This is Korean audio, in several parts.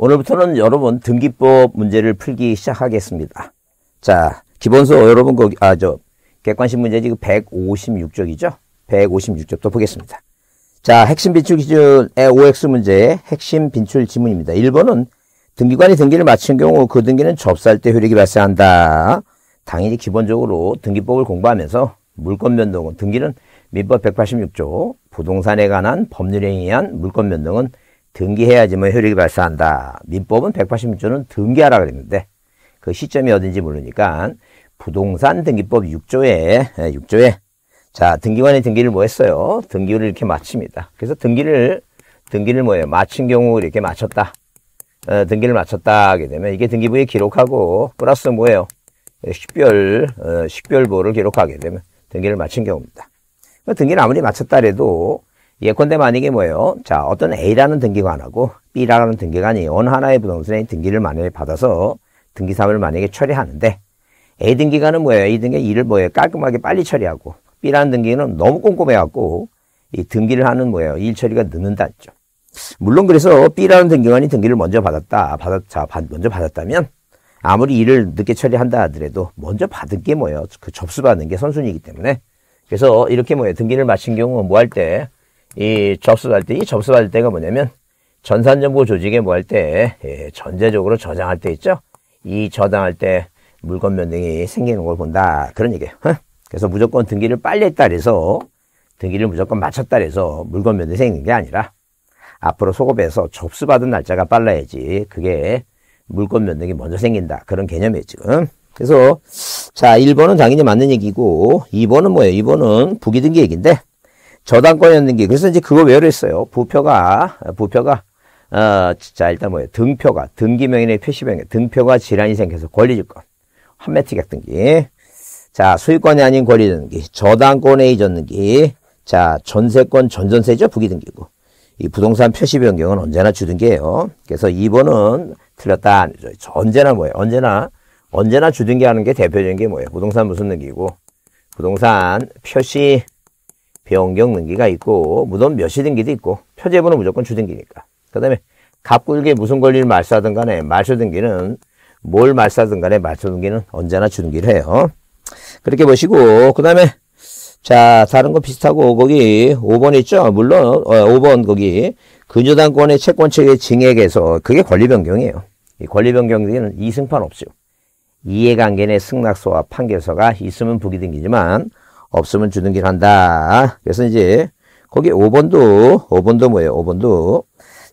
오늘부터는 여러분 등기법 문제를 풀기 시작하겠습니다. 자, 기본서 여러분 거기 아 저 객관식 문제 지금 156쪽이죠? 156쪽도 보겠습니다. 자, 핵심 빈출 기준의 OX 문제의 핵심 빈출 지문입니다. 1번은 등기관이 등기를 마친 경우 그 등기는 접수할 때 효력이 발생한다. 당연히 기본적으로 등기법을 공부하면서 물권 변동은 등기는 민법 186조 부동산에 관한 법률에 의한 물권 변동은 등기해야지만 뭐 효력이 발생한다. 민법은 186조는 등기하라 그랬는데 그 시점이 어딘지 모르니까 부동산 등기법 6조에 6조에 예, 자 등기관의 등기를 뭐 했어요? 등기를 이렇게 마칩니다. 그래서 등기를 등기를 뭐예요? 마친 경우 이렇게 마쳤다. 어, 등기를 마쳤다 하게 되면 이게 등기부에 기록하고 플러스 뭐예요? 식별 어, 식별보를 기록하게 되면 등기를 마친 경우입니다. 그러니까 등기를 아무리 마쳤다 래도 예컨대 만약에 뭐예요? 자, 어떤 A라는 등기관하고 B라는 등기관이 어느 하나의 부동산의 등기를 만약에 받아서 등기사업을 만약에 처리하는데 A 등기관은 뭐예요? A 등기관 일을 뭐예요? 깔끔하게 빨리 처리하고 B라는 등기는 너무 꼼꼼해갖고 이 등기를 하는 뭐예요? 일 처리가 늦는다는 점. 물론 그래서 B라는 등기관이 등기를 먼저 받았다. 받았, 자, 먼저 받았다면 아무리 일을 늦게 처리한다 하더라도 먼저 받은 게 뭐예요? 그 접수받은 게 선순위이기 때문에. 그래서 이렇게 뭐예요? 등기를 마친 경우 뭐할때 이 접수할 때, 이 접수할 때가 뭐냐면 전산정보 조직에 뭐 할 때, 예, 전제적으로 저장할 때 있죠? 이 저장할 때 물건 면등이 생기는 걸 본다. 그런 얘기예요. 어? 그래서 무조건 등기를 빨리 했다 그래서 등기를 무조건 마쳤다 그래서 물건 면등이생긴게 아니라 앞으로 소급해서 접수받은 날짜가 빨라야지 그게 물건 면등이 먼저 생긴다. 그런 개념이에요, 지금. 그래서 자, 1번은 당연히 맞는 얘기고 2번은 뭐예요? 2번은 부기등기 얘기인데 저당권이었는 게 그래서 이제 그거 외로 했어요. 부표가 부표가 어, 자 일단 뭐예요? 등표가 등기명인의 표시명에 등표가 질환이 생겨서 권리질권 환매특약 등기 자 소유권이 아닌 권리등기 저당권에 이전등기 자 전세권 전전세죠 부기등기고 이 부동산 표시 변경은 언제나 주등기예요. 그래서 2번은 틀렸다 아니죠. 언제나 뭐예요? 언제나 언제나 주등기하는 게 대표적인 게 뭐예요? 부동산 무슨 등기고 부동산 표시 변경 등기가 있고 무덤 몇시 등기도 있고 표제부는 무조건 주등기니까 그 다음에 갑굴기 무슨 권리를 말소하든 간에 말소 등기는 뭘 말소하든 간에 말소 등기는 언제나 주등기를 해요 그렇게 보시고 그 다음에 자 다른 거 비슷하고 거기 5번 있죠 물론 어, 5번 거기 근저당권의 채권측의 증액에서 그게 권리변경이에요 이 권리변경 등기는 이승판 없죠 이해관계 내 승낙서와 판결서가 있으면 부기등기지만 없으면 주는 길 한다. 그래서 이제 거기 5번도 5번도 뭐예요? 5번도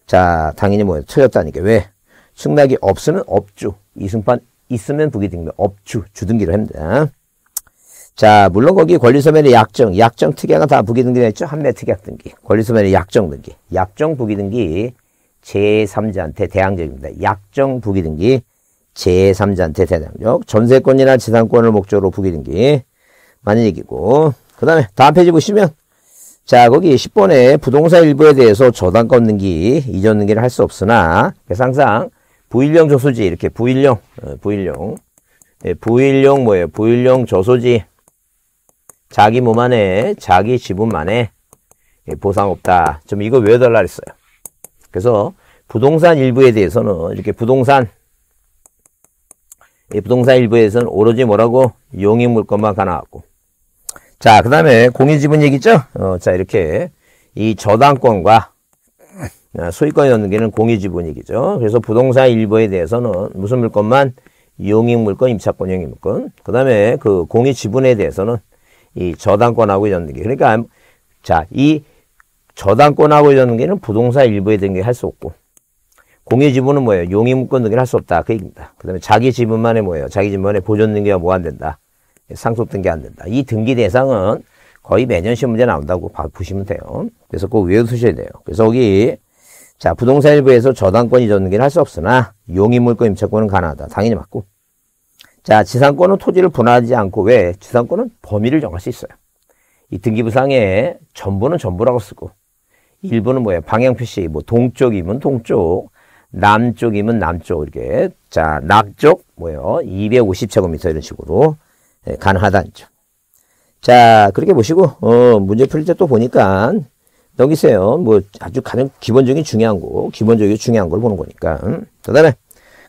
자 당연히 뭐예요? 틀렸다니까 왜? 승낙이 없으면 업주 이승판 있으면 부기 등록 업주 주등기로 합니다. 자 물론 거기 권리서면의 약정 약정 특약은 다 부기 등기가 했죠 한매 특약 등기 권리서면의 약정 등기 약정 부기 등기 제3자한테 대항적입니다. 약정 부기 등기 제3자한테 대항적 전세권이나 지상권을 목적으로 부기 등기 많은 얘기고 그 다음에 다음 페이지 보시면 자 거기 10번에 부동산 일부에 대해서 저당권 등기, 이전 등기를 할 수 없으나 그래서 항상 부일용 저소지 이렇게 부일용 어, 부일용 네, 부일용 뭐예요? 부일용 저소지 자기 몸 안에 자기 지분만에 예, 보상 없다. 좀 이거 외워달라 그랬어요. 그래서 부동산 일부에 대해서는 이렇게 부동산 부동산 일부에서는 오로지 뭐라고 용인 물건만 가나왔고 자, 그 다음에 공유지분 얘기죠? 어, 자, 이렇게 이 저당권과 아, 소유권 이얻는 게는 공유지분 얘기죠. 그래서 부동산 일부에 대해서는 무슨 물건만 용익물건 임차권, 용익물건그 다음에 그 공유지분에 대해서는 이 저당권하고 연 게. 그러니까, 자, 이 저당권하고 연게는 부동산 일부에 대한 게 할 수 없고, 공유 지분은 뭐예요? 용의물건 등기를 할수 없다. 그 얘기입니다. 그 다음에 자기 지분만에 뭐예요? 자기 지분만에 보존 등기가 뭐안 된다. 상속 등기 안 된다. 이 등기 대상은 거의 매년 시험 문제 나온다고 보시면 돼요. 그래서 꼭외워두셔야 돼요. 그래서 여기 자 부동산 일부에서 저당권 이전 등기를 할수 없으나 용인물권 임차권은 가능하다. 당연히 맞고 자 지상권은 토지를 분할하지 않고 왜 지상권은 범위를 정할 수 있어요. 이 등기부상에 전부는 전부라고 쓰고 일부는 뭐예요? 방향 표시 뭐 동쪽이면 동쪽 남쪽이면 남쪽 이렇게 자낙쪽 뭐예요? 250제곱미터 이런 식으로 예, 가능하다는 점. 자, 그렇게 보시고, 어, 문제 풀 때 또 보니까, 여기세요. 뭐, 아주 가장 기본적인 중요한 거, 기본적인 중요한 걸 보는 거니까. 음, 그 다음에,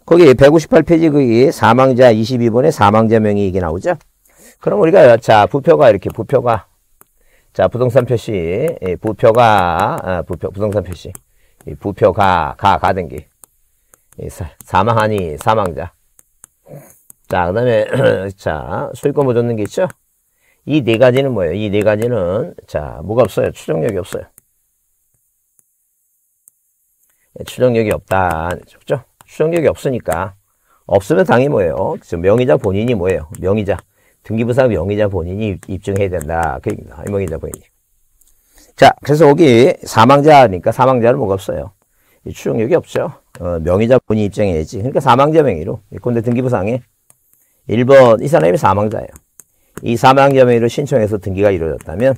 거기 158페이지 거기 사망자 22번에 사망자 명의 이게 나오죠? 그럼 우리가, 자, 부표가 이렇게, 부표가, 자, 부동산 표시, 예, 부표가, 아, 부표, 부동산 표시, 예, 부표가, 가, 가등기, 예, 사, 사망하니, 사망자. 자, 그 다음에, 자, 수익권 보존는게 있죠? 이 네 가지는 뭐예요? 이 네 가지는, 자, 뭐가 없어요? 추정력이 없어요. 네, 추정력이 없다. 그죠? 추정력이 없으니까. 없으면 당이 뭐예요? 지금 명의자 본인이 뭐예요? 명의자. 등기부상 명의자 본인이 입증해야 된다. 그 얘기입니다. 아, 명의자 본인이. 자, 그래서 여기 사망자니까 사망자는 뭐가 없어요? 추정력이 없죠. 어, 명의자 본인이 입증해야지. 그러니까 사망자 명의로. 근데 등기부상에 1번 이 사람이 사망자예요. 이 사망 혐의를 신청해서 등기가 이루어졌다면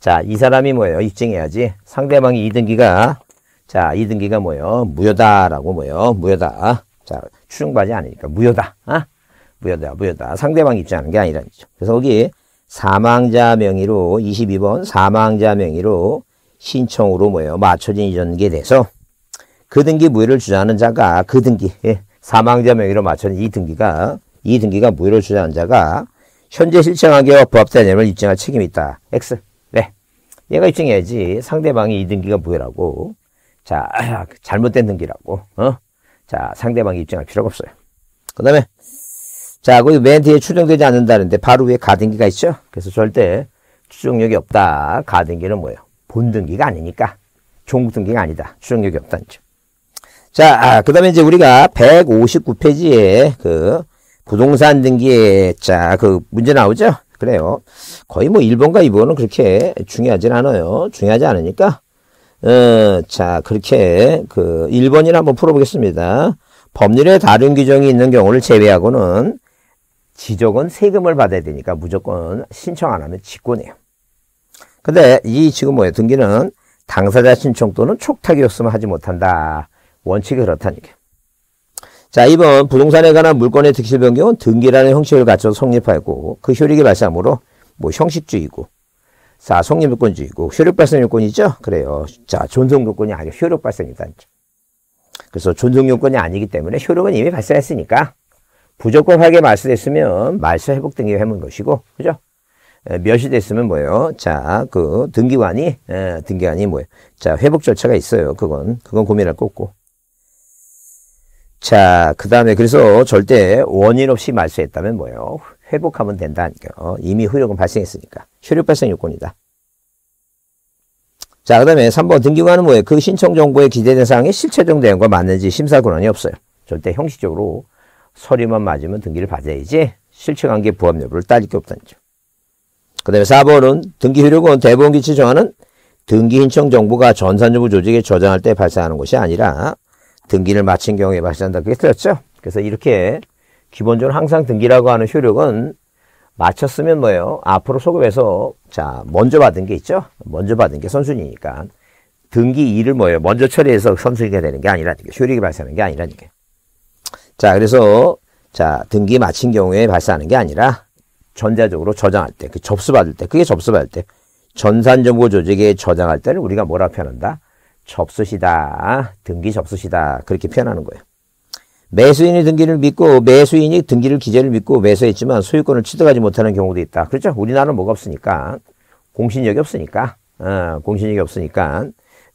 자, 이 사람이 뭐예요? 입증해야지. 상대방이 이등기가 자, 이등기가 뭐예요? 무효다라고 뭐예요? 무효다. 자, 추중받이 아니니까 무효다. 아? 무효다, 무효다. 상대방이 입증하는 게 아니라는 거죠. 그래서 여기 사망자 명의로 22번 사망자 명의로 신청으로 뭐예요? 맞춰진 이전기에 대해서 그 등기 무효를 주장하는 자가 그 등기, 예, 사망자 명의로 맞춰진 이 등기가 이 등기가 무효로 주장한 자가 현재 실정관계와 부합된 내용을 입증할 책임이 있다. X. 네. 얘가 입증해야지. 상대방이 이 등기가 무효라고. 자, 잘못된 등기라고. 어? 자, 상대방이 입증할 필요가 없어요. 그 다음에, 자, 거맨 뒤에 추정되지 않는다는데 바로 위에 가등기가 있죠? 그래서 절대 추정력이 없다. 가등기는 뭐예요? 본등기가 아니니까. 종국등기가 아니다. 추정력이 없다는 점. 자, 아, 그 다음에 이제 우리가 159페이지에 그 부동산 등기에 자 그 문제 나오죠? 그래요. 거의 뭐 1번과 2번은 그렇게 중요하진 않아요. 중요하지 않으니까. 어, 자 그렇게 그 1번이나 한번 풀어보겠습니다. 법률에 다른 규정이 있는 경우를 제외하고는 지적은 세금을 받아야 되니까 무조건 신청 안 하면 직권이에요. 근데 이 지금 뭐예요? 등기는 당사자 신청 또는 촉탁이었으면 하지 못한다. 원칙이 그렇다니까요. 자, 2번 부동산에 관한 물건의 득실 변경은 등기라는 형식을 갖춰 성립하고 그 효력이 발생하므로 뭐 형식주의고 자, 성립요건주의고 효력 발생 요건이죠? 그래요. 자, 존속 요건이 아니고 효력 발생이다. 그래서 존속 요건이 아니기 때문에 효력은 이미 발생했으니까 부적법하게 말소됐으면 말소 회복 등기 해본 것이고 그죠? 몇시됐으면 뭐예요? 자, 그 등기관이 에, 등기관이 뭐예요? 자, 회복 절차가 있어요. 그건 그건 고민할 거 없고. 자, 그 다음에 그래서 절대 원인 없이 말소했다면 뭐예요? 회복하면 된다니까요. 이미 효력은 발생했으니까. 효력 발생 요건이다. 자, 그 다음에 3번 등기관은 뭐예요? 그 신청 정보의 기재된 사항이 실체적 대용과 맞는지 심사 권한이 없어요. 절대 형식적으로 서류만 맞으면 등기를 받아야지 실체관계 부합 여부를 따질 게 없다는 점. 그 다음에 4번은 등기 효력은 대본 기치 정하는 등기 신청 정보가 전산정보 조직에 저장할 때 발생하는 것이 아니라 등기를 마친 경우에 마시한다. 그게 틀렸죠? 그래서 이렇게 기본적으로 항상 등기라고 하는 효력은 마쳤으면 뭐예요? 앞으로 소급해서 자 먼저 받은 게 있죠? 먼저 받은 게 선순위니까 등기 일을 뭐예요? 먼저 처리해서 선순위가 되는 게 아니라니까 효력이 발생하는 게아니라는 게. 자 그래서 자 등기 마친 경우에 발생하는 게 아니라 전자적으로 저장할 때 그 접수받을 때 그게 접수받을 때 전산정보 조직에 저장할 때는 우리가 뭐라 표현한다? 접수시다. 등기 접수시다. 그렇게 표현하는 거예요. 매수인이 등기를 믿고 매수인이 등기를 기재를 믿고 매수했지만 소유권을 취득하지 못하는 경우도 있다. 그렇죠? 우리나라는 뭐가 없으니까 공신력이 없으니까 어, 공신력이 없으니까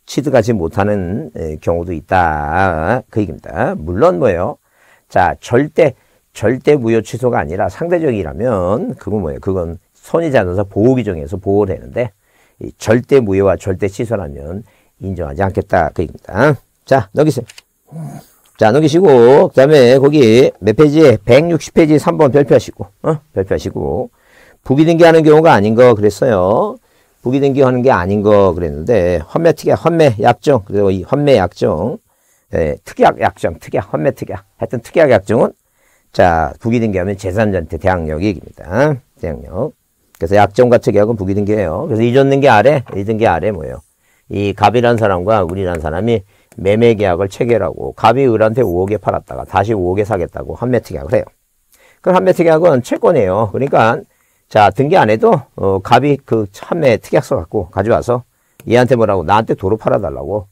취득하지 못하는 경우도 있다. 그 얘기입니다. 물론 뭐예요? 자, 절대 절대 무효 취소가 아니라 상대적이라면 그건 뭐예요? 그건 손해자면서 보호 규정에서 보호되는데 를이 절대 무효와 절대 취소라면 인정하지 않겠다. 그 얘기입니다. 자, 넘기세요. 자, 넘기시고, 그 다음에 거기 몇 페이지에 160페이지 3번 별표하시고, 어? 별표하시고, 부기등기 하는 경우가 아닌 거 그랬어요. 부기등기 하는 게 아닌 거 그랬는데, 헌매 특약, 헌매 약정, 그리고 이 헌매 약정, 예, 특약 약정, 특약, 헌매 특약. 하여튼 특약 약정은, 자, 부기등기 하면 재산전태 대항력 얘입니다 대항력. 그래서 약정과 특약은 부기등기예요. 그래서 이전 등기 아래, 이등기 아래 뭐예요? 이 갑이라는 사람과 을이라는 사람이 매매 계약을 체결하고 갑이 을한테 5억에 팔았다가 다시 5억에 사겠다고 한매트 계약을 해요. 그 한매트 계약은 채권이에요. 그러니까 자 등기 안 해도 어, 갑이 그 참매 특약서 갖고 가져와서 얘한테 뭐라고 나한테 도로 팔아달라고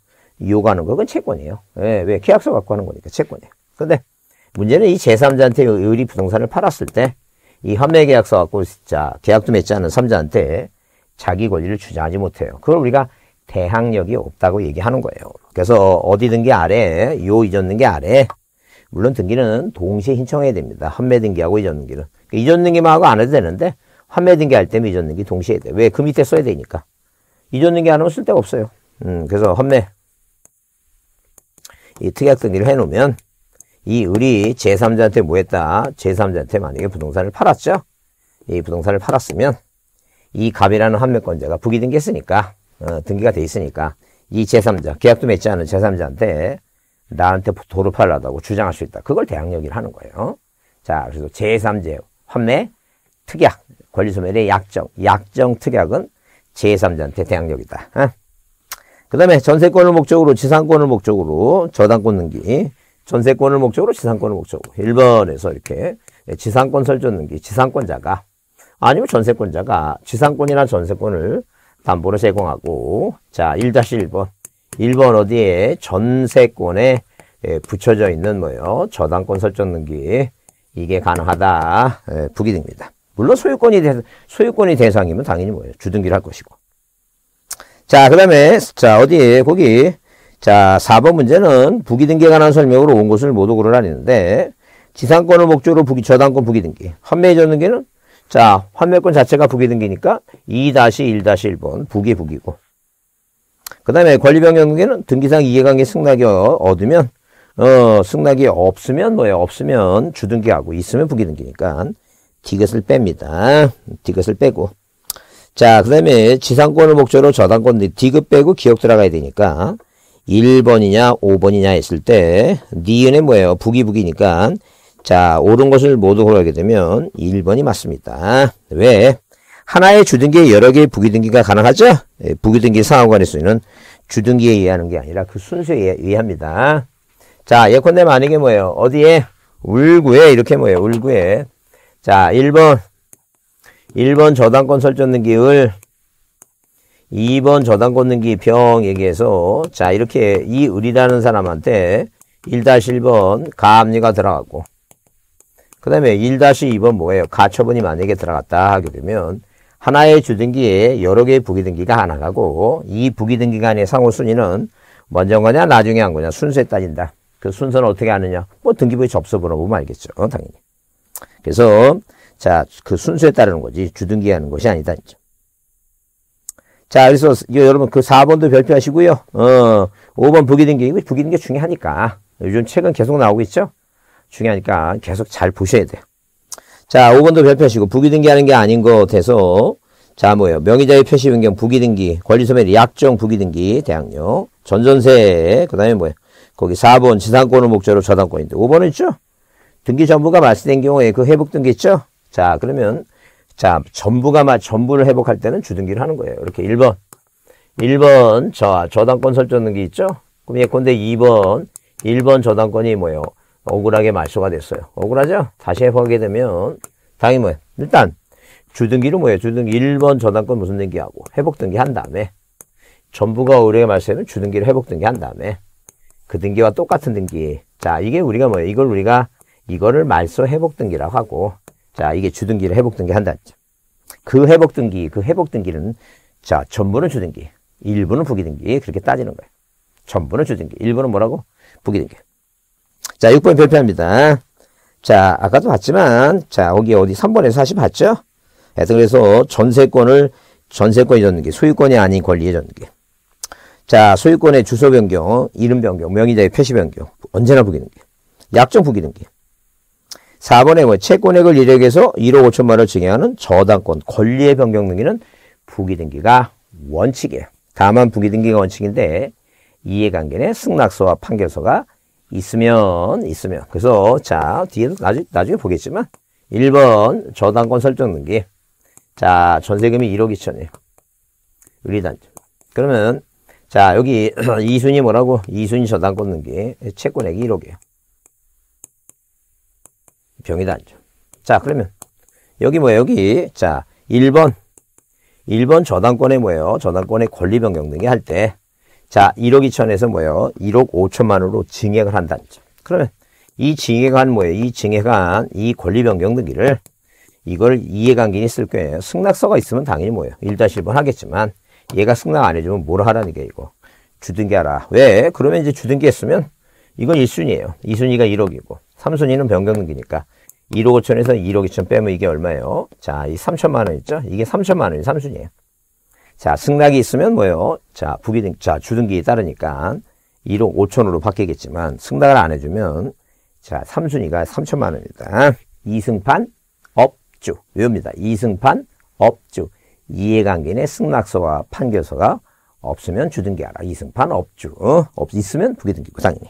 요구하는 거 그건 채권이에요. 예, 왜 계약서 갖고 하는 거니까 채권이에요. 근데 문제는 이 제3자한테 의리 부동산을 팔았을 때이 현매 계약서 갖고 자 계약도 맺지 않은 3자한테 자기 권리를 주장하지 못해요. 그걸 우리가 대항력이 없다고 얘기하는 거예요. 그래서 어디 등기 아래, 요 이전 등기 아래, 물론 등기는 동시에 신청해야 됩니다. 환매 등기하고 이전 등기는. 그러니까 이전 등기만 하고 안 해도 되는데, 환매 등기할 때면 이전 등기 동시에 해야 돼. 왜? 그 밑에 써야 되니까. 이전 등기 안 하면 쓸데가 없어요. 음, 그래서 환매, 이 특약 등기를 해놓으면, 이 을이 제3자한테 뭐 했다? 제3자한테 만약에 부동산을 팔았죠? 이 부동산을 팔았으면, 이 갑이라는 환매권자가 부기등기 했으니까, 어, 등기가 돼 있으니까 이 제3자, 계약도 맺지 않은 제3자한테 나한테 도로 팔라다고 주장할 수 있다. 그걸 대항력이라 하는 거예요. 자, 그래서 제3제 환매 특약, 권리소멸의 약정, 약정 특약은 제3자한테 대항력이다. 어? 그 다음에 전세권을 목적으로 지상권을 목적으로 저당권 등기, 전세권을 목적으로 지상권을 목적으로 1번에서 이렇게 지상권 설정 등기, 지상권자가 아니면 전세권자가 지상권이나 전세권을 담보를 제공하고 자 1-1번 1번 어디에 전세권에 붙여져 있는 뭐요 저당권 설정 등기 이게 가능하다 예, 부기등입니다 물론 소유권이 대, 소유권이 대상이면 당연히 뭐예요 주등기를 할 것이고 자 그다음에 자 어디에 거기 자 4번 문제는 부기등기에 관한 설명으로 온 것을 모두 그 고를 하는데 지상권을 목적으로 부기 저당권 부기등기, 헌매의 저등기는 자, 환매권 자체가 부기 등기니까 2-1-1번 부기 부기고 그 다음에 권리병역등기는 등기상 이해관계 승낙이 얻으면 어, 승낙이 없으면 뭐예요? 없으면 주등기하고 있으면 부기등기니까 디귿을 뺍니다. 디귿을 빼고 자, 그 다음에 지상권을 목적으로 저당권 디귿 빼고 기억 들어가야 되니까 1번이냐 5번이냐 했을 때 니은에 뭐예요? 부기부기니까 자, 옳은 것을 모두 고르게 되면 1번이 맞습니다. 왜? 하나의 주등기에 여러 개의 부기등기가 가능하죠? 예, 부기등기 상호간의 수는 주등기에 의하는 게 아니라 그 순서에 의합니다. 자, 예컨대 만약에 뭐예요? 어디에? 울구에 이렇게 뭐예요? 울구에. 자, 1번. 1번 저당권 설정 등기 을 2번 저당권 등기 병 얘기해서 자, 이렇게 이 을이라는 사람한테 1-1번 가압리가 들어갔고 그 다음에 1-2번 뭐예요? 가처분이 만약에 들어갔다 하게 되면 하나의 주등기에 여러 개의 부기등기가 하나가고 이 부기등기 간의 상호순위는 먼저 한 거냐 나중에 한 거냐 순서에 따진다. 그 순서는 어떻게 하느냐뭐등기부에 접수번호 보면 알겠죠. 당연히. 그래서 자 그 순서에 따르는 거지 주등기 하는 것이 아니다. 이제. 자 그래서 여러분 그 4번도 별표하시고요. 어 5번 부기등기 이거 부기등기 중요하니까 요즘 최근 계속 나오고 있죠. 중요하니까 계속 잘 보셔야 돼요. 자, 5번도 별표시고 부기등기하는 게 아닌 것 돼서 자, 뭐예요? 명의자의 표시 변경, 부기등기, 권리소멸, 약정, 부기등기, 대항력, 전전세, 그 다음에 뭐예요? 거기 4번 지상권을 목적으로 저당권인데 5번은 있죠? 등기 전부가 말소된 경우에 그 회복등기 있죠? 자, 그러면 자, 전부가 마, 전부를 회복할 때는 주등기를 하는 거예요. 이렇게 1번. 1번 저, 저당권 설정등기 있죠? 그럼 예컨대 2번, 1번 저당권이 뭐예요? 억울하게 말소가 됐어요. 억울하죠? 다시 해보게 되면 당연히 뭐예요? 일단 주등기로 뭐예요? 주등기 1번 저당권 무슨 등기하고 회복등기 한 다음에 전부가 의뢰가 말소되는 주등기를 회복등기 한 다음에 그 등기와 똑같은 등기 자 이게 우리가 뭐예요? 이걸 우리가 이거를 말소 회복등기라고 하고 자 이게 주등기를 회복등기 한다. 그 회복등기 그 회복등기는 자 전부는 주등기 일부는 부기등기 그렇게 따지는 거예요. 전부는 주등기 일부는 뭐라고? 부기등기 자, 6번 별표합니다. 자, 아까도 봤지만, 자, 여기 어디 3번에서 사실 봤죠? 하여튼 예, 그래서 전세권을 전세권이 줬는 게, 소유권이 아닌 권리의 는 게. 자, 소유권의 주소 변경, 이름 변경, 명의자의 표시 변경. 언제나 부기능계. 약정 부기능계. 4번에 뭐 채권액을 이력에서 1억 5천만 원을 증여하는 저당권, 권리의 변경 등기는 부기등기가 원칙이에요. 다만 부기등기가 원칙인데 이해관계는 승낙서와 판결서가 있으면 있으면 그래서 자 뒤에도 나중, 나중에 보겠지만 1번 저당권 설정 등기 자 전세금이 1억 2천이에요 의리단 그러면 자 여기 이순이 뭐라고 이순이 저당권 등기 채권액이 1억이에요 병이다 자 그러면 여기 뭐예요 여기 자 1번 1번 저당권에 뭐예요 저당권에 권리 변경 등기 할때 자, 1억 2천에서 뭐예요? 1억 5천만으로 증액을 한다는 점. 그러면 이 증액한 뭐예요? 이 증액한 이 권리변경 등기를 이걸 이해관계인이 쓸 거예요. 승낙서가 있으면 당연히 뭐예요? 1-1번 하겠지만 얘가 승낙 안 해주면 뭐라 하라는 게 이거. 주등기하라. 왜? 그러면 이제 주등기 했으면 이건 1순위예요. 2순위가 1억이고 3순위는 변경등기니까 1억 5천에서 1억 2천 빼면 이게 얼마예요? 자, 이 3천만 원 있죠? 이게 3천만 원이 3순위예요. 자, 승낙이 있으면 뭐예요? 자, 부비등, 자, 주등기에 따르니까 1억 5천으로 바뀌겠지만 승낙을 안 해주면 자, 3순위가 3천만 원입니다. 이승판 업주. 외웁니다. 이승판 업주. 이해관계인의 승낙서와 판결서가 없으면 주등기하라. 이승판 업주. 어? 없, 있으면 부기등기 고상이니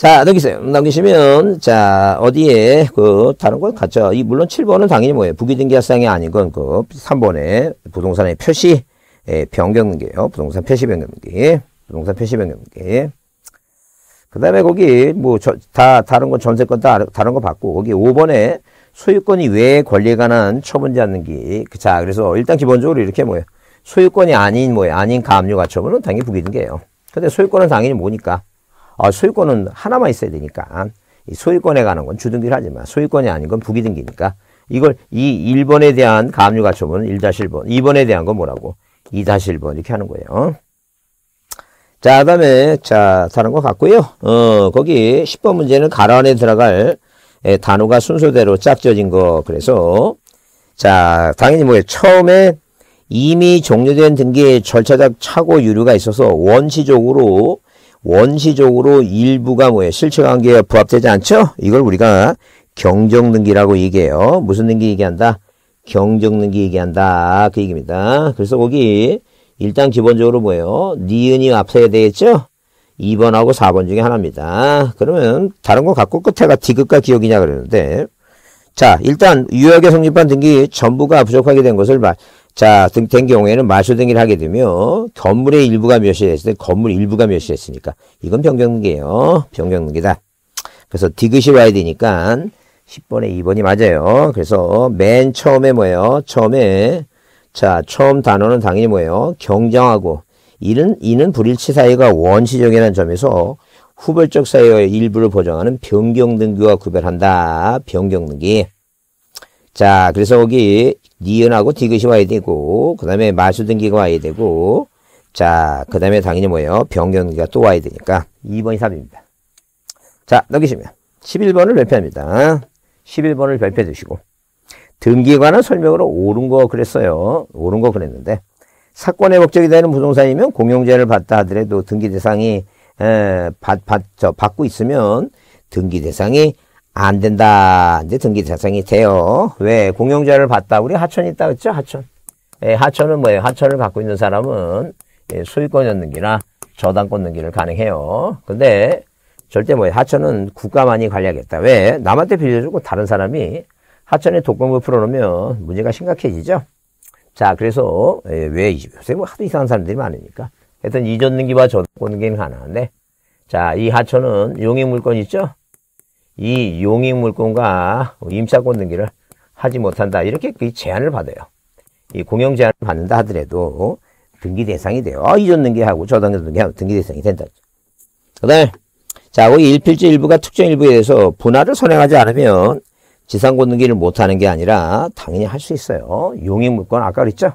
자, 넘기세요. 넘기시면, 자, 어디에, 그, 다른 건 같죠. 이, 물론 7번은 당연히 뭐예요. 부기등기합상이 아닌 건, 그, 3번에 부동산의 표시, 예, 변경등기예요 부동산 표시 변경등기. 부동산 표시 변경등기. 그 다음에 거기, 뭐, 저, 다, 다른 건 전세권 다, 다른 거 받고, 거기 5번에 소유권이 왜 권리에 관한 처분지 않는기. 그, 자, 그래서 일단 기본적으로 이렇게 뭐예요. 소유권이 아닌, 뭐예요. 아닌 가압류 가처분은 당연히 부기등기예요. 근데 소유권은 당연히 뭐니까. 어, 소유권은 하나만 있어야 되니까 이 소유권에 가는 건 주등기를 하지만 소유권이 아닌 건 부기등기니까 이걸 이 1번에 대한 가압류 가처분은 1-1번 2번에 대한 건 뭐라고 2-1번 이렇게 하는 거예요. 자, 그 다음에, 자, 다른 거 같고요. 어, 거기 10번 문제는 가로 안에 들어갈 예, 단어가 순서대로 짝지어진 거. 그래서, 자, 당연히 뭐예요. 처음에 이미 종료된 등기의 절차적 착오 유류가 있어서 원시적으로 원시적으로 일부가 뭐예요? 실체관계에 부합되지 않죠? 이걸 우리가 경정능기라고 얘기해요. 무슨 능기 얘기한다? 경정능기 얘기한다. 그 얘기입니다. 그래서 거기 일단 기본적으로 뭐예요? 니은이 앞서야 되겠죠? 2번하고 4번 중에 하나입니다. 그러면 다른 거 갖고 끝에가 디귿과 기억이냐 그러는데 자 일단 유효하게 성립한 등기 전부가 부족하게 된 것을 말 자, 등, 된 경우에는 마수등기를 하게 되면 건물의 일부가 멸시했을때 건물 일부가 멸시했으니까 이건 변경등기예요. 변경등기다. 그래서 디귿이 와야 되니까 10번에 2번이 맞아요. 그래서 맨 처음에 뭐예요? 처음에 자, 처음 단어는 당연히 뭐예요? 경장하고 이는 이는 불일치 사이가 원시적이라는 점에서 후벌적 사이의 일부를 보장하는 변경등기와 구별한다. 변경등기. 자, 그래서 거기 니은하고 디귿이 와야 되고, 그 다음에 마수등기가 와야 되고, 자, 그 다음에 당연히 뭐예요? 변경기가 또 와야 되니까 2번이 답입니다. 자, 넘기시면 11번을 발표합니다. 11번을 발표해 주시고 등기에 관한 설명으로 옳은 거 그랬어요. 옳은 거 그랬는데 사건의 목적이 되는 부동산이면 공용제를 받다 하더라도 등기 대상이 에, 받, 받, 저, 받고 있으면 등기 대상이 안 된다. 이제 등기 대상이 돼요. 왜? 공용자를 봤다 우리 하천 있다 그랬죠? 하천. 예, 하천은 뭐예요? 하천을 갖고 있는 사람은 예, 소유권 연등기나 저당권 등기를 가능해요. 근데 절대 뭐예요? 하천은 국가만이 관리하겠다. 왜? 남한테 빌려주고 다른 사람이 하천에 독과을 풀어놓으면 문제가 심각해지죠? 자, 그래서 예, 왜 요새 뭐 하도 이상한 사람들이 많으니까. 하여튼 이전 등기와 저당권 등기는 가능한데 네. 자, 이 하천은 용익물권 있죠? 이 용익 물건과 임차권 등기를 하지 못한다. 이렇게 그 제한을 받아요. 이 공영 제한을 받는다 하더라도 등기 대상이 돼요. 어, 이전 등기하고 저당권 등기하고 등기 대상이 된다. 그 다음에 자, 이 일필지 일부가 특정 일부에 대해서 분할을 선행하지 않으면 지상권 등기를 못하는 게 아니라 당연히 할 수 있어요. 용익 물건 아까 그랬죠?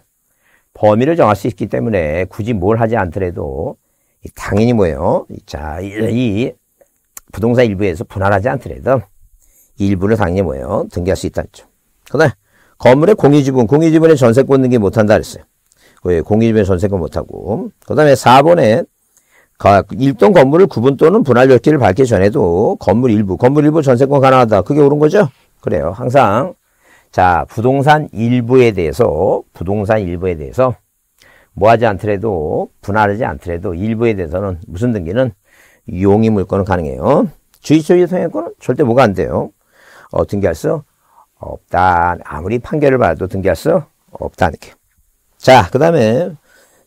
범위를 정할 수 있기 때문에 굳이 뭘 하지 않더라도 당연히 뭐예요? 자, 이, 이 부동산 일부에서 분할하지 않더라도 일부를 당연히 뭐예요? 등기할 수 있다 그랬죠. 그다음 건물의 공유지분, 공유지분의 전세권 등기 못한다 그랬어요. 공유지분의 전세권 못하고 그 다음에 4번에 일동 건물을 구분 또는 분할 역지를 밝기 전에도 건물 일부, 건물 일부 전세권 가능하다. 그게 옳은 거죠? 그래요. 항상 자 부동산 일부에 대해서 부동산 일부에 대해서 뭐 하지 않더라도 분할하지 않더라도 일부에 대해서는 무슨 등기는 용의 물건은 가능해요. 주의소유 소유권은 절대 뭐가 안 돼요. 어, 등기할 수 없다. 아무리 판결을 봐도 등기할 수 없다. 이렇게. 자, 그 다음에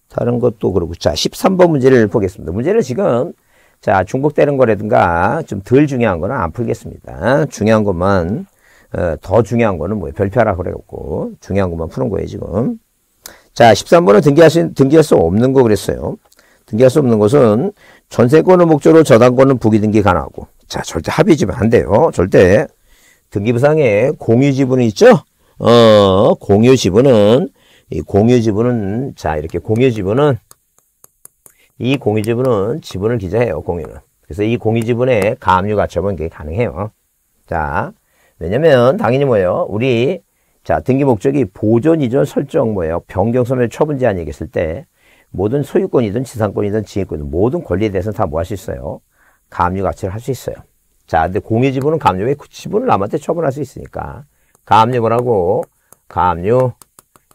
다른 것도 그렇고. 자, 13번 문제를 보겠습니다. 문제를 지금 자, 중복되는 거라든가 좀 덜 중요한 거는 안 풀겠습니다. 중요한 것만, 어, 더 중요한 거는 뭐별표하라 그래갖고, 중요한 것만 푸는 거예요, 지금. 자, 13번은 등기할 수, 등기할 수 없는 거 그랬어요. 등기할 수 없는 것은 전세권을 목적으로 저당권은 부기등기 가능하고 자 절대 합의지면 안 돼요. 절대 등기부상에 공유지분이 있죠. 어 공유지분은 이 공유지분은 자 이렇게 공유지분은 이 공유지분은 지분을 기재해요. 공유는 그래서 이공유지분에 가압류 가처분 그게 가능해요. 자 왜냐면 당연히 뭐예요. 우리 자 등기 목적이 보존 이전 설정 뭐예요. 변경 소멸 처분 제한이 있을 때 모든 소유권이든 지상권이든 지휘권이든 모든 권리에 대해서는 다 뭐 할 수 있어요? 감유 가치를 할 수 있어요. 자, 근데 공유 지분은 감유의 그 지분을 남한테 처분할 수 있으니까 감유 뭐라고? 감유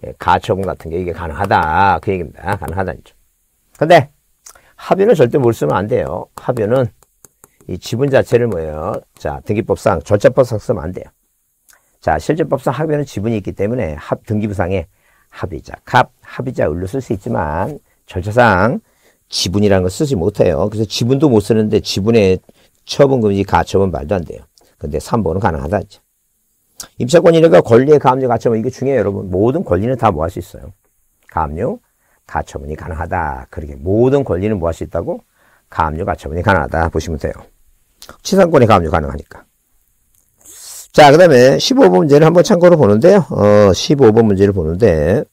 예, 가처분 같은 게 이게 가능하다 그 얘기입니다. 가능하다는 점. 근데 합의는 절대 못 쓰면 안 돼요. 합의는 이 지분 자체를 뭐예요? 자, 등기법상 절차법상 쓰면 안 돼요. 자, 실질법상 합의는 지분이 있기 때문에 합 등기부상에 합의자 갑 합의자 을로 쓸 수 있지만 절차상 지분이라는 걸 쓰지 못해요. 그래서 지분도 못 쓰는데 지분의 처분금지 가처분 말도 안 돼요. 근데 3번은 가능하다. 임차권이니까 권리의 가압류 가처분 이게 중요해요 여러분. 모든 권리는 다모할수 뭐 있어요. 가압류 가처분이 가능하다. 그렇게 모든 권리는 모할수 뭐 있다고? 가압류 가처분이 가능하다 보시면 돼요. 치상권의 가압류 가능하니까. 자, 그 다음에 15번 문제를 한번 참고로 보는데요. 어, 15번 문제를 보는데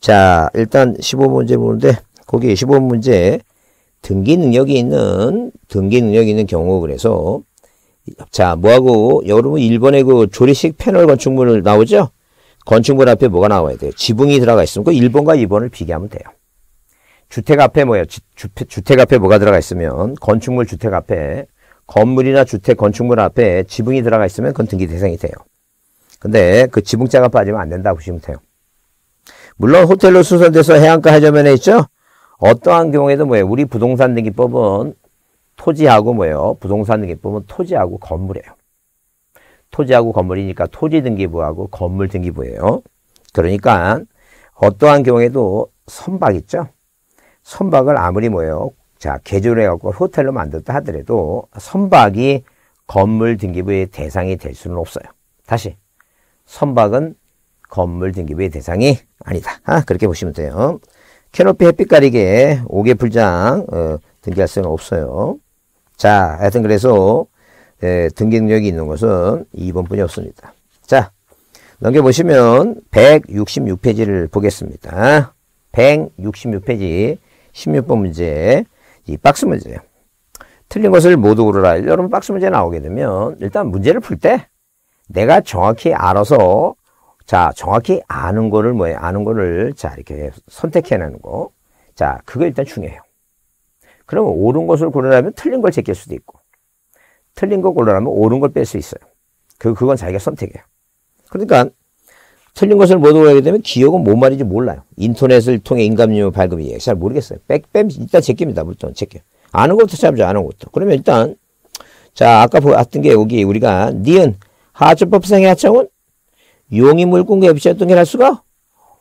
자, 일단 15문제 보는데, 거기 15문제 등기 능력이 있는, 등기 능력이 있는 경우, 그래서, 자, 뭐하고, 여러분 1번에 그 조리식 패널 건축물 나오죠? 건축물 앞에 뭐가 나와야 돼요? 지붕이 들어가 있으면 그 1번과 2번을 비교하면 돼요. 주택 앞에 뭐예요? 주, 주택 앞에 뭐가 들어가 있으면 건축물 주택 앞에 건물이나 주택 건축물 앞에 지붕이 들어가 있으면 그건 등기 대상이 돼요. 근데 그 지붕자가 빠지면 안 된다고 보시면 돼요. 물론 호텔로 수선돼서 해안가 해저면에 있죠. 어떠한 경우에도 뭐예요? 우리 부동산 등기법은 토지하고 뭐예요? 부동산 등기법은 토지하고 건물이에요. 토지하고 건물이니까 토지 등기부하고 건물 등기부예요. 그러니까 어떠한 경우에도 선박 있죠? 선박을 아무리 뭐예요? 자, 개조를 해갖고 호텔로 만들다 하더라도 선박이 건물 등기부의 대상이 될 수는 없어요. 다시, 선박은 건물 등기부의 대상이 아니다. 아, 그렇게 보시면 돼요. 캐노피 햇빛 가리개 5개 풀장 어, 등기할 수는 없어요. 자, 하여튼 그래서 예, 등기 능력이 있는 것은 2번뿐이 없습니다. 자, 넘겨보시면 166페이지를 보겠습니다. 166페이지 16번 문제, 이 박스 문제예요. 틀린 것을 모두 고르라. 여러분 박스 문제 나오게 되면 일단 문제를 풀 때 내가 정확히 알아서 자, 정확히 아는 거를 뭐예요? 아는 거를 자, 이렇게 선택해내는 거. 자, 그거 일단 중요해요. 그러면 옳은 것을 고르라면 틀린 걸 제낄 수도 있고, 틀린 거 고르라면 옳은 걸 뺄 수 있어요. 그, 그건 자기가 선택해요 그러니까, 틀린 것을 못오게 되면 기억은 뭔 말인지 몰라요. 인터넷을 통해 인감류 발급이 잘 모르겠어요. 백, 뺨, 일단 제낍니다. 물론 제껴. 아는 것부터 보죠 아는 것부터. 그러면 일단, 자, 아까 보았던 게 여기 우리가 니은 하조법상의 하청은 용이 물건과 엽시와 동일할 수가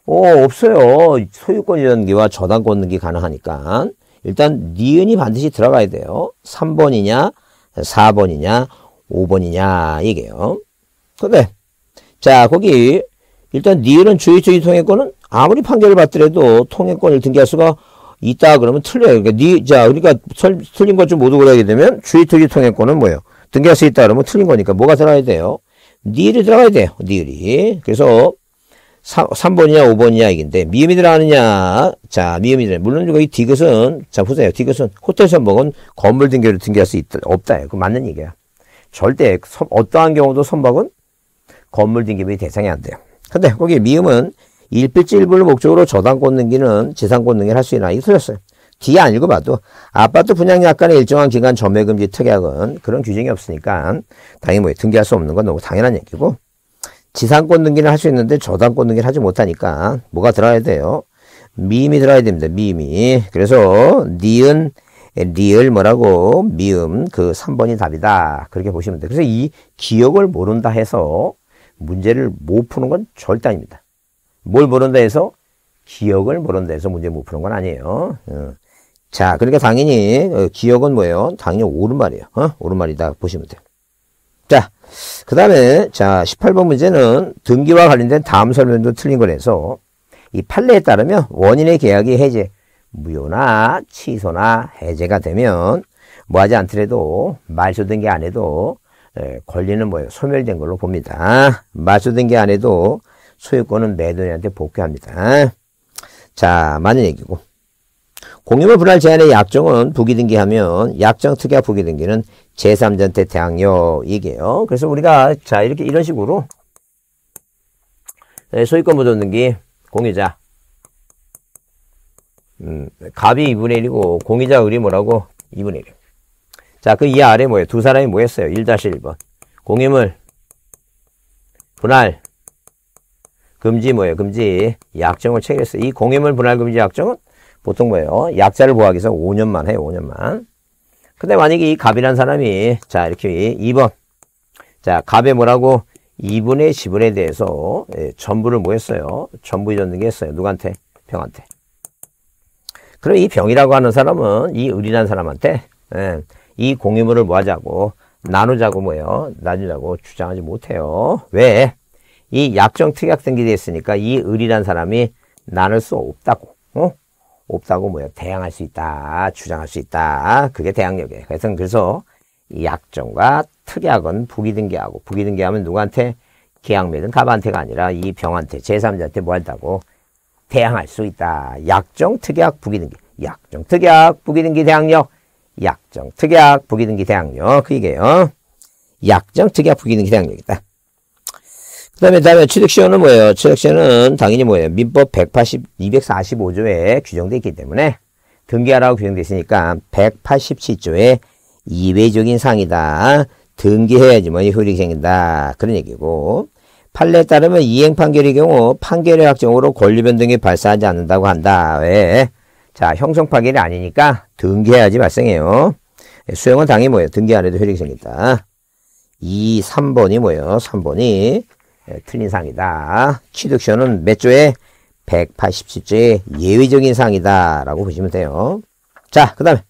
어, 없어요. 소유권이라와 저당권등기 가능하니까. 일단 니은이 반드시 들어가야 돼요. 3번이냐, 4번이냐, 5번이냐 이게요. 근데 자 거기 일단 니은은 주의주 통행권은 아무리 판결을 받더라도 통행권을 등기할 수가 있다 그러면 틀려요. 그러니까 니, 자 그러니까 틀린 것좀 모두 그러게 되면 주의주의 통행권은 뭐예요? 등기할 수 있다 그러면 틀린 거니까 뭐가 들어가야 돼요? 니을이 들어가야 돼요. 니을이. 그래서 3, 3번이냐 5번이냐 이긴데 미음이 들어가느냐 자 미음이 들어 물론 이거 이 디귿은 자 보세요 디귿은 호텔 선박은 건물 등교를 등기할 수 있, 다 없다 그 맞는 얘기야 절대 서, 어떠한 경우도 선박은 건물 등기비 대상이 안 돼요 근데 거기 미음은 일필지 일부를 목적으로 저당권 등기는 재산권 등기를 할 수 있나 이거 틀렸어요 뒤에 안 읽어봐도 아파트 분양 약관의 일정한 기간 점유금지 특약은 그런 규정이 없으니까 당연히 뭐 등기할 수 없는 건 너무 당연한 얘기고 지상권 등기는할 수 있는데 저당권 등기를 하지 못하니까 뭐가 들어야 돼요? 미음이 들어야 됩니다. 미음이. 그래서 니은 리을 뭐라고 미음 그 3번이 답이다. 그렇게 보시면 돼요. 그래서 이 기억을 모른다 해서 문제를 못 푸는 건 절대 아닙니다. 뭘 모른다 해서 기억을 모른다 해서 문제 못 푸는 건 아니에요. 어. 자, 그러니까 당연히 어, 기억은 뭐예요? 당연히 옳은 말이에요. 어? 옳은 말이다 보시면 돼요. 자, 그 다음에 자 18번 문제는 등기와 관련된 다음 설명도 틀린 거라서 이 판례에 따르면 원인의 계약이 해제, 무효나 취소나 해제가 되면 뭐 하지 않더라도 말소 등기 안 해도 권리는 뭐예요? 소멸된 걸로 봅니다. 말소 된게아니도 소유권은 매도인한테 복귀합니다. 자, 많는 얘기고. 공유물 분할 제한의 약정은 부기등기하면 약정 특약 부기등기는 제3전태 대항력 이게요. 그래서 우리가 자 이렇게 이런 식으로 네, 소유권 보존등기 공유자 음, 갑이 2분의 1이고 공유자 을이 뭐라고? 2분의 1. 자, 그 이 아래 뭐예요? 두 사람이 뭐 했어요? 1-1번. 공유물 분할 금지 뭐예요? 금지 약정을 체결했어요. 이 공유물 분할 금지 약정은 보통 뭐예요? 약자를 보하기 위해서 5년만 해요. 5년만. 근데 만약에 이 갑이란 사람이 자 이렇게 2번 자 갑의 뭐라고 2분의 10분에 대해서 예, 전부를 뭐 했어요? 전부 잊었는 게 했어요. 누구한테? 병한테. 그럼 이 병이라고 하는 사람은 이 을이라는 사람한테 예, 이 공유물을 뭐 하자고 나누자고 뭐예요? 나누자고 주장하지 못해요. 왜? 이 약정 특약 등기돼 있으니까 이 을이란 사람이 나눌 수 없다고. 어? 없다고 뭐야 대항할 수 있다 주장할 수 있다 그게 대항력이에요 그래서 그래서 이약정과 특약은 부기등기하고 부기등기하면 누구한테 계약매든 갑한테가 아니라 이 병한테 제3자한테 뭐 한다고 대항할 수 있다 약정 특약 부기등기 약정 특약 부기등기 대항력 약정 특약 부기등기 대항력 그 얘기예요 약정 특약 부기등기 대항력이다 그 다음에 다음에 취득시효는 뭐예요? 취득시효는 당연히 뭐예요? 민법 180, 245조에 규정되어 있기 때문에 등기하라고 규정되어 있으니까 187조에 이외적인 상이다. 등기해야지 뭐니 효력이 생긴다. 그런 얘기고 판례에 따르면 이행 판결의 경우 판결의 확정으로 권리변동이 발사하지 않는다고 한다. 왜? 자 형성 판결이 아니니까 등기해야지 발생해요. 수용은 당연히 뭐예요? 등기 안 해도 효력이 생긴다. 2, 3번이 뭐예요? 3번이 틀린 예, 상이다. 취득시효는 몇 조에 187조의 예외적인 상이다 라고 보시면 돼요. 자, 그 다음에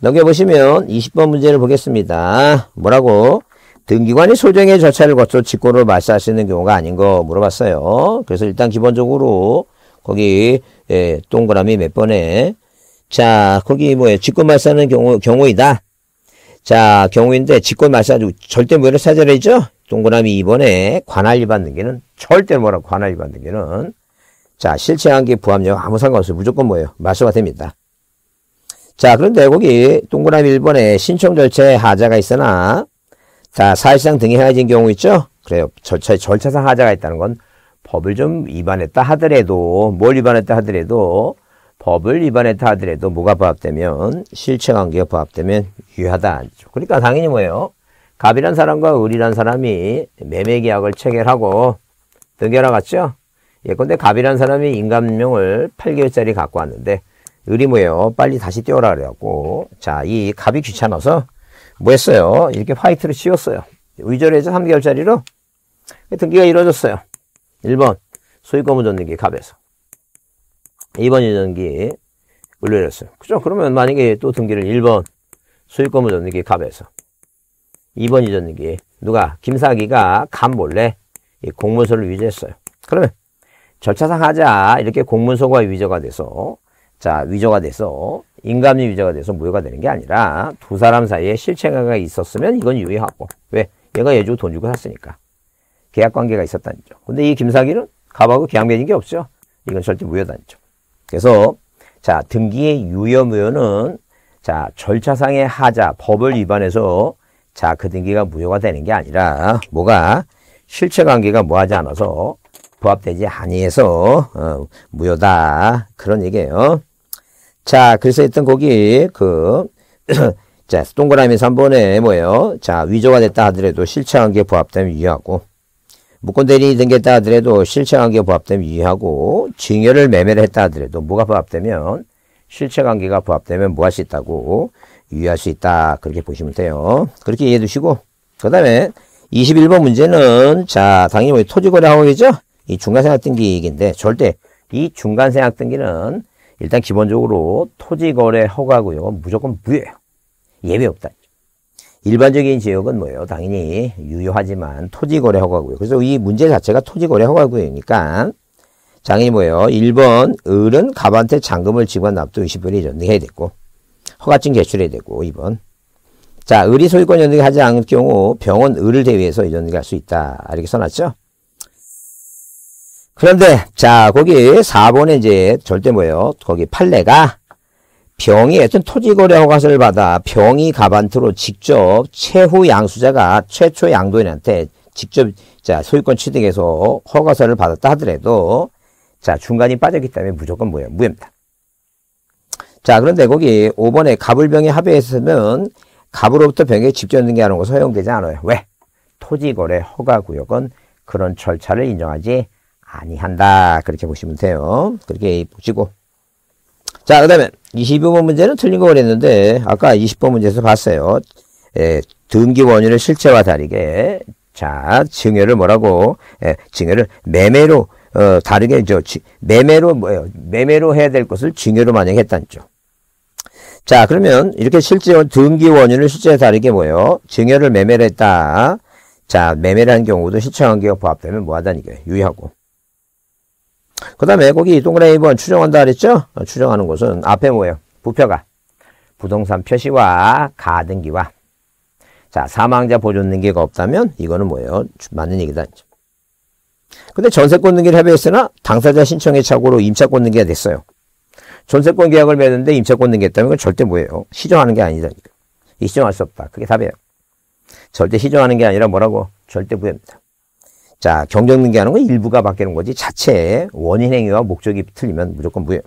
넘겨보시면 20번 문제를 보겠습니다. 뭐라고? 등기관이 소정의 절차를 거쳐 직권을로 말세할 수 있는 경우가 아닌 거 물어봤어요. 그래서 일단 기본적으로 거기 예, 동그라미 몇 번에 자 거기 뭐예 직권 말세하는 경우 경우이다. 자, 경우인데 직권 마찬가지고 절대 무효를 뭐 찾아내죠? 동그라미 2번에 관할 위반 등기는 절대 뭐라고 관할 위반 등기는 자, 실체관계 부합력 아무 상관없어요. 무조건 뭐예요? 말소가 됩니다. 자, 그런데 거기 동그라미 1번에 신청 절차에 하자가 있으나 자, 사실상 등이 행해진 경우 있죠? 그래요. 절차, 절차상 하자가 있다는 건 법을 좀 위반했다 하더라도 뭘 위반했다 하더라도 법을 입안했다 하더라도 뭐가 부합되면 실체관계가 부합되면 유효하다. 그러니까 당연히 뭐예요? 갑이란 사람과 을이란 사람이 매매계약을 체결하고 등결하갔죠? 예컨대 갑이란 사람이 인감명을 8개월짜리 갖고 왔는데 을이 뭐예요? 빨리 다시 떼어라 그래갖고 자이 갑이 귀찮아서 뭐 했어요? 이렇게 화이트로 씌웠어요. 의절해서 3개월짜리로 등기가 이루어졌어요. 1번 소유권을 줬는 게 갑에서 2번 유전기 물려줬어요. 그죠? 그러면 만약에 또 등기를 1번 소유권을 줬는 갑에서 2번 유전기 누가 김사기가 갑 몰래 공문서를 위조했어요. 그러면 절차상 하자 이렇게 공문서가 위조가 돼서 자 위조가 돼서 인감이 위조가 돼서 무효가 되는 게 아니라 두 사람 사이에 실체가 있었으면 이건 유효하고 왜 얘가 얘 주고 돈 주고 샀으니까 계약 관계가 있었다는 거죠. 근데 이 김사기는 갑하고 계약 맺은 게 없죠. 이건 절대 무효단죠. 그래서 자 등기의 유효 무효는 자 절차상의 하자 법을 위반해서 자 그 등기가 무효가 되는 게 아니라 뭐가 실체 관계가 뭐하지 않아서 부합되지 아니해서 어, 무효다 그런 얘기예요. 자 그래서 했던 거기 그 자, 동그라미 3번에 뭐예요? 자, 위조가 됐다 하더라도 실체관계 부합되면 유효하고 무권대리 등했다 하더라도 실체관계가 부합되면 유의하고 증여를 매매를 했다 하더라도 뭐가 부합되면 실체관계가 부합되면 뭐 할 수 있다고 유의할 수 있다 그렇게 보시면 돼요. 그렇게 이해해 두시고 그 다음에 21번 문제는 자 당연히 뭐 토지거래 항목이죠. 이 중간생각등기인데 절대 이 중간생각등기는 일단 기본적으로 토지거래 허가고요. 무조건 무효예요. 예외 없다. 일반적인 지역은 뭐예요? 당연히 유효하지만 토지거래 허가구요 그래서 이 문제 자체가 토지거래 허가구요니까 장이 뭐예요? 1번 을은 갑한테 잔금을 지급한 납도 20분이 전등해야 되고 허가증 제출해야 되고 2번 자 을이 소유권 연등이 하지 않을 경우 병원 을을 대위해서 연등할 수 있다. 이렇게 써놨죠? 그런데 자 거기 4번에 이제 절대 뭐예요? 거기 판례가 병이 어떤 토지거래 허가서를 받아 병이 가반트로 직접 최후 양수자가 최초 양도인한테 직접 자 소유권 취득해서 허가서를 받았다 하더라도 자 중간이 빠졌기 때문에 무조건 무효, 무효입니다. 자 그런데 거기 5번에 갑을병이 합의했으면 갑으로부터 병에 직접 등기하는 것은 허용되지 않아요. 왜? 토지거래 허가구역은 그런 절차를 인정하지 아니한다. 그렇게 보시면 돼요. 그렇게 보시고 자, 그 다음에 22번 문제는 틀린 거 그랬는데 아까 20번 문제에서 봤어요. 예, 등기 원인을 실체와 다르게 자, 증여를 뭐라고? 예, 증여를 매매로 어, 다르게 저 지, 매매로 뭐예요? 매매로 해야 될 것을 증여로 만약에 했단죠. 자, 그러면 이렇게 실제 등기 원인을 실제와 다르게 뭐예요? 증여를 매매를 했다. 자, 매매라는 경우도 시청한 경우 부합되면 뭐하다니까요? 유의하고. 그 다음에 거기 동그라미 2번 추정한다 그랬죠? 어, 추정하는 곳은 앞에 뭐예요? 부표가 부동산 표시와 가등기와 자 사망자 보존 등기가 없다면 이거는 뭐예요? 맞는 얘기다. 근데 전세권 등기를 협의했으나 당사자 신청의 착오로 임차권 등기가 됐어요. 전세권 계약을 맺는데 임차권 등기했다면 그건 절대 뭐예요? 시정하는 게 아니다니까. 이 시정할 수 없다. 그게 답이에요. 절대 시정하는 게 아니라 뭐라고? 절대 부여입니다. 자, 경정등기하는 건 일부가 바뀌는 거지 자체의 원인 행위와 목적이 틀리면 무조건 무효.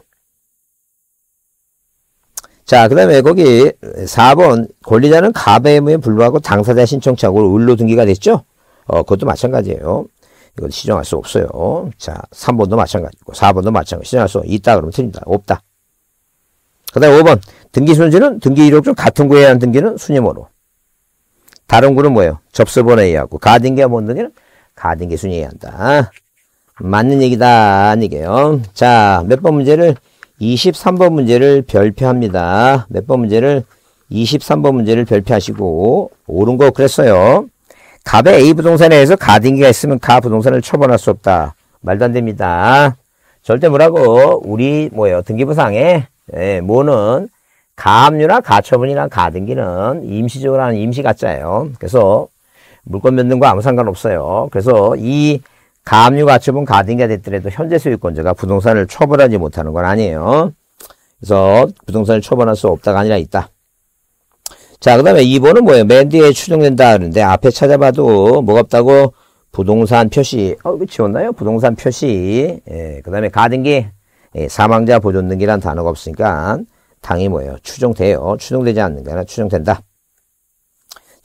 자, 그 다음에 거기 4번 권리자는 가배 의무에 불구하고 당사자 신청착오로 을로 등기가 됐죠? 어, 그것도 마찬가지예요. 이건 시정할 수 없어요. 자, 3번도 마찬가지고 4번도 마찬가지. 시정할 수 있다 그러면 틀린다. 없다. 그다음 5번 등기 순지는 등기 이력 중 같은 구에 대한 등기는 순임으로 다른 구는 뭐예요? 접수번에 의하고 가등기와 본등기는 가든 게순이어 한다. 맞는 얘기다. 아니게요. 자, 몇 번 문제를? 23번 문제를 별표합니다. 몇 번 문제를? 23번 문제를 별표하시고, 옳은 거 그랬어요. 갑의 A 부동산에 서 가등기가 있으면 가 부동산을 처분할 수 없다. 말도 안 됩니다. 절대 뭐라고, 우리, 뭐예요, 등기부상에, 예, 뭐는, 가압류나 가처분이나 가등기는 임시적으로 하는 임시가짜예요. 그래서 물건변는거 아무 상관없어요. 그래서 이 가압류 가처분 가등기가 됐더라도 현재 소유권자가 부동산을 처벌하지 못하는 건 아니에요. 그래서 부동산을 처벌할 수 없다가 아니라 있다. 자, 그 다음에 2번은 뭐예요? 맨 뒤에 추정된다 하는데 앞에 찾아봐도 뭐가 없다고 부동산 표시, 어, 이거 지웠나요? 부동산 표시, 예, 그 다음에 가등기, 예, 사망자 보존등기란 단어가 없으니까 당이 뭐예요? 추정돼요. 추정되지 않는 게 아니라 추정된다.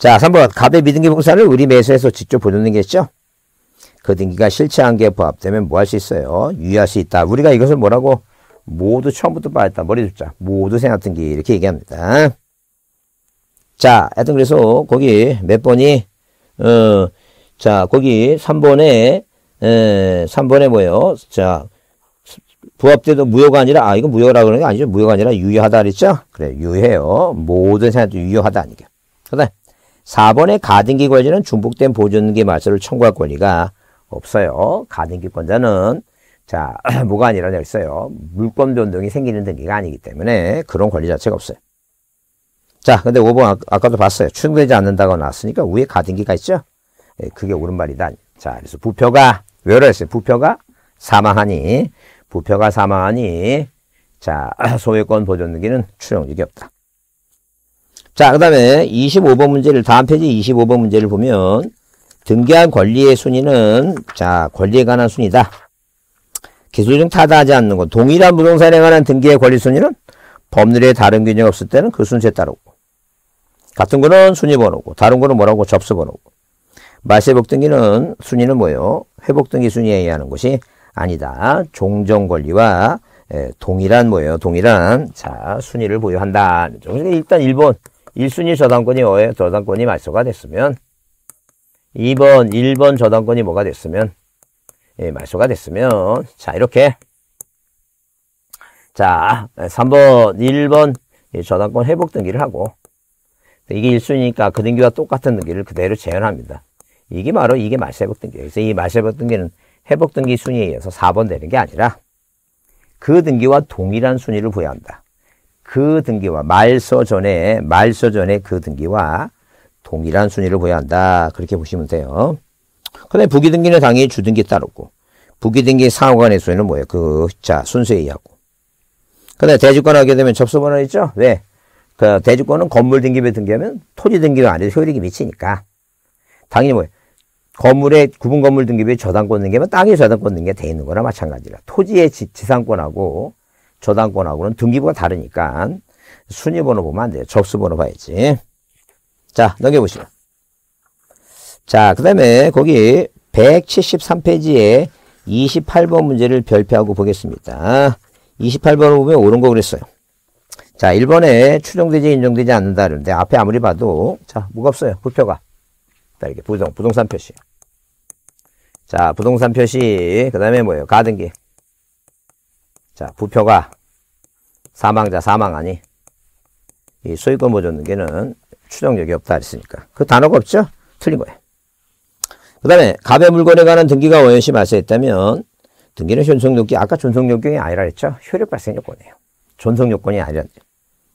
자, 3번 갑의 미등기 분사를 우리 매수에서 직접 보내는 게죠. 있그 등기가 실체 한계에 부합되면 뭐 할 수 있어요? 유의할 수 있다. 우리가 이것을 뭐라고 모두 처음부터 봐야겠다. 머리 줍자. 모두 생각등기 이렇게 얘기합니다. 자, 하여튼 그래서 거기 몇 번이 어, 자, 거기 3번에 에, 3번에 뭐예요? 자, 부합돼도 무효가 아니라 아 이거 무효라 고 그러는 게 아니죠. 무효가 아니라 유효하다 그랬죠? 그래, 유효해요. 모든 생각도 유효하다 아니게. 그다음 4번의 가등기 권리는 중복된 보존기 말소를 청구할 권리가 없어요. 가등기권자는 자 뭐가 아니라 여기 있어요. 물권 변동이 생기는 등기가 아니기 때문에 그런 권리 자체가 없어요. 자 근데 5번 아, 까도 봤어요. 충분되지 않는다고 나왔으니까 위에 가등기가 있죠. 예, 그게 옳은 말이다. 자 그래서 부표가 왜그랬어요 부표가 사망하니 부표가 사망하니 자 소유권 보존등기는 추용력이 없다. 자, 그 다음에 25번 문제를, 다음 페이지 25번 문제를 보면, 등기한 권리의 순위는, 자, 권리에 관한 순위다. 기술 중 타다하지 않는 것. 동일한 부동산에 관한 등기의 권리 순위는 법률에 다른 규정이 없을 때는 그 순서에 따르고, 같은 거는 순위번호고, 다른 거는 뭐라고 접수번호고, 말세복 등기는 순위는 뭐예요? 회복 등기 순위에 의하는 것이 아니다. 종전 권리와 예, 동일한 뭐예요? 동일한 자 순위를 보유한다. 일단 1번 1순위 저당권이 5예 저당권이 말소가 됐으면 2번, 1번 저당권이 뭐가 됐으면 예, 말소가 됐으면 자 이렇게 자 3번, 1번 저당권 회복 등기를 하고 이게 1순위니까 그 등기와 똑같은 등기를 그대로 재현합니다. 이게 바로 이게 말세복 등기예요. 그래서 이 말세복 등기는 회복 등기 순위에 의해서 4번 되는 게 아니라 그 등기와 동일한 순위를 부여한다. 그 등기와 말소 전에 말소 전에 그 등기와 동일한 순위를 보여야 한다. 그렇게 보시면 돼요. 근데 부기 등기는 당연히 주등기 따르고 부기 등기 상호간의 순위는 뭐예요? 그자 순수에 의하고. 근데 대주권 하게 되면 접수번호 있죠? 왜? 네. 그 대주권은 건물 등기에 등기하면 토지 등기가 아니라 효력이 미치니까 당연히 뭐예요? 건물의 구분 건물 등기에 저당권 등기면 땅에 저당권 등기가 돼 있는 거나 마찬가지라 토지의 지, 상권하고 저당권하고는 등기부가 다르니까 순위번호 보면 안 돼요. 접수번호 봐야지. 자, 넘겨보시죠. 자, 그 다음에 거기 173페이지에 28번 문제를 별표하고 보겠습니다. 28번을 보면 옳은 거 그랬어요. 자, 1번에 추정되지 인정되지 않는다 그러는데 앞에 아무리 봐도 자, 뭐가 없어요. 부표가. 자, 이렇게 부동, 부동산 표시. 자, 부동산 표시. 그 다음에 뭐예요? 가등기. 자, 부표가 사망자 사망하니 이 소유권 보존등기는 추정력이 없다 했으니까 그 단어가 없죠? 틀린 거예요. 그 다음에 갑의 물건에 관한 등기가 원시 말소했다면 등기는 존속요건이 아까 존속요건이 아니라 했죠? 효력 발생 요건이에요. 존속요건이 아니라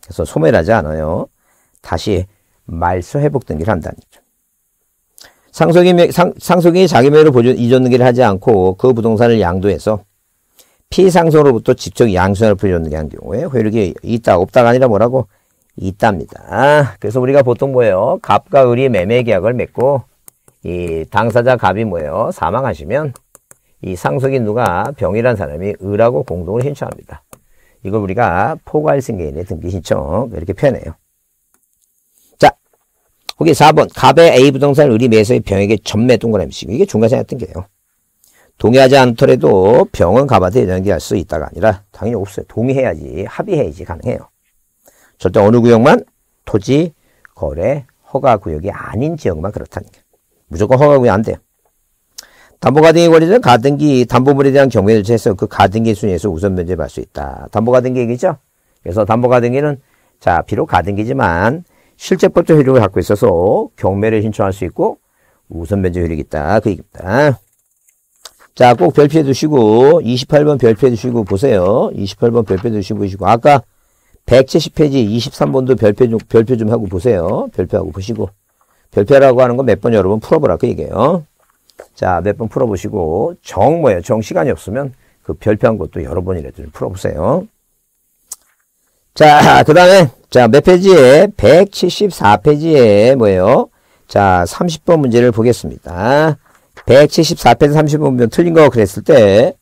그래서 소멸하지 않아요. 다시 말소 회복 등기를 한다는 거죠. 상속인, 상, 상속인이 자기 매로 보존 이전 등기를 하지 않고 그 부동산을 양도해서 피상속으로부터 직접 양손을 풀려는 게 한 경우에 효력이 있다 없다가 아니라 뭐라고 있답니다. 그래서 우리가 보통 뭐예요? 갑과 을이 매매 계약을 맺고 이 당사자 갑이 뭐예요? 사망하시면 이 상속인 누가 병이란 사람이 을하고 공동을 신청합니다. 이걸 우리가 포괄승계인의 등기 신청 이렇게 표현해요. 자, 거기 4번 갑의 A 부동산 을이 매수의 병에게 전매 동그라미 치고 이게 중간생활 등기예요. 동의하지 않더라도 병원 가봐도 연기할 수 있다가 아니라 당연히 없어요. 동의해야지 합의해야지 가능해요. 절대 어느 구역만 토지 거래 허가 구역이 아닌 지역만 그렇다는 게 무조건 허가 구역 이안 돼요. 담보가등기 권리는 가등기 담보물에 대한 경매를 제해서 그 가등기 순위에서 우선 면제받을 수 있다. 담보가등기 얘기죠. 그래서 담보가등기는 자 비록 가등기지만 실제법적 효력을 갖고 있어서 경매를 신청할 수 있고 우선 면제 효력이 있다. 그 얘기입니다. 자, 꼭 별표해 두시고 28번 별표해 두시고 보세요. 28번 별표해 두시고 아까 170페이지 23번도 별표 좀, 별표 좀 하고 보세요. 별표하고 보시고 별표라고 하는 건 몇 번 여러분 풀어보라 그 얘기예요. 자, 몇 번 풀어보시고 정 뭐예요? 정 시간이 없으면 그 별표한 것도 여러 번이라도 좀 풀어보세요. 자, 그 다음에 자, 몇 페이지에? 174페이지에 뭐예요? 자, 30번 문제를 보겠습니다. 174편 35편 틀린 거 그랬을 때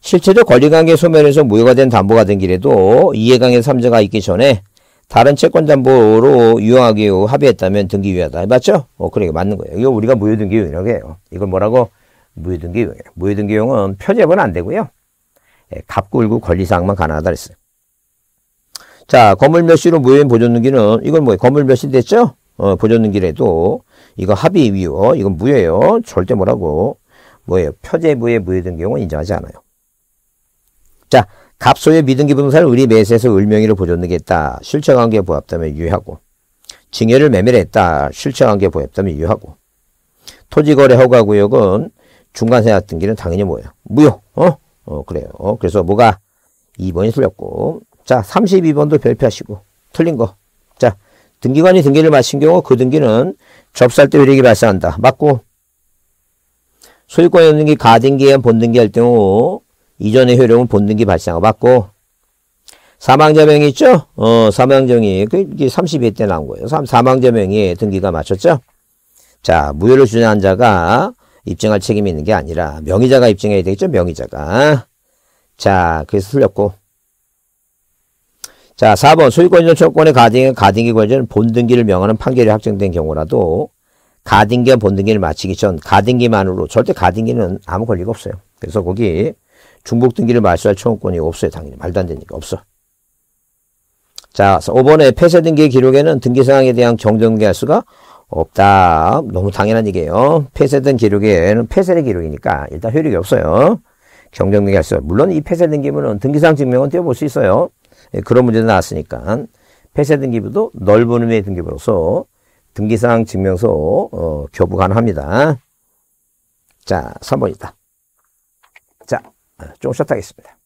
실제로 권리관계 소멸에서 무효가 된 담보가 된 길에도 이해관계 3자가 있기 전에 다른 채권담보로 유용하게 합의했다면 등기유효하다. 맞죠? 어, 그래, 러 맞는 거예요. 이거 우리가 무효등기유용이라고 해요. 이걸 뭐라고? 무효등기유용이에요. 무효등기유용은 표제본 안 되고요. 예, 갑굴구 권리사항만 가능하다 그랬어요. 자, 건물 몇시로 무효인 보존등기는, 이건 뭐예요? 건물 몇 시 됐죠? 어, 보존등기래도 이거 합의 위요. 이건 무효예요. 절대 뭐라고 뭐예요? 표제부의 무효된 경우는 인정하지 않아요. 자, 갑소의 미등기 부동산을 을 매수해서 을명의를 보존하겠다. 실체관계 부합다면 유효하고 증여를 매매를 했다. 실체관계 부합다면 유효하고 토지거래 허가구역은 중간세약 등기는 당연히 뭐예요? 무효. 어? 어 그래요. 어, 그래서 뭐가 2번이 틀렸고 자 32번도 별표하시고 틀린 거 등기관이 등기를 마친 경우 그 등기는 접수할 때 효력이 발생한다. 맞고 소유권 연등기 가등기에 본등기 할 경우 이전의 효력은 본등기 발생하고 맞고 사망자 명이 있죠? 어, 사망자 명이 그게 32회 때 나온 거예요. 사망자 명이 등기가 맞췄죠? 자, 무효를 주장한 자가 입증할 책임이 있는 게 아니라 명의자가 입증해야 되겠죠? 명의자가. 자, 그래서 틀렸고 자, 4번 소유권 이 요청권의 구 가등기, 가등기 권관는 본등기를 명하는 판결이 확정된 경우라도 가등기와 본등기를 마치기 전 가등기만으로 절대 가등기는 아무 권리가 없어요. 그래서 거기 중복등기를 말소할 청구권이 없어요. 당연히 말도 안 되니까 없어. 자, 5번에 폐쇄등기 의 기록에는 등기사항에 대한 정정등기할 수가 없다. 너무 당연한 얘기예요. 폐쇄된 기록에는 폐쇄된 기록이니까 일단 효력이 없어요. 경정등기할 수. 물론 이폐쇄등기문은 등기사항 증명은 띄워볼수 있어요. 예, 그런 문제도 나왔으니까 폐쇄 등기부도 넓은 의미의 등기부로서 등기사항 증명서 어, 교부 가능합니다. 자, 3번이다. 자, 아, 조금 쉬었다 하겠습니다.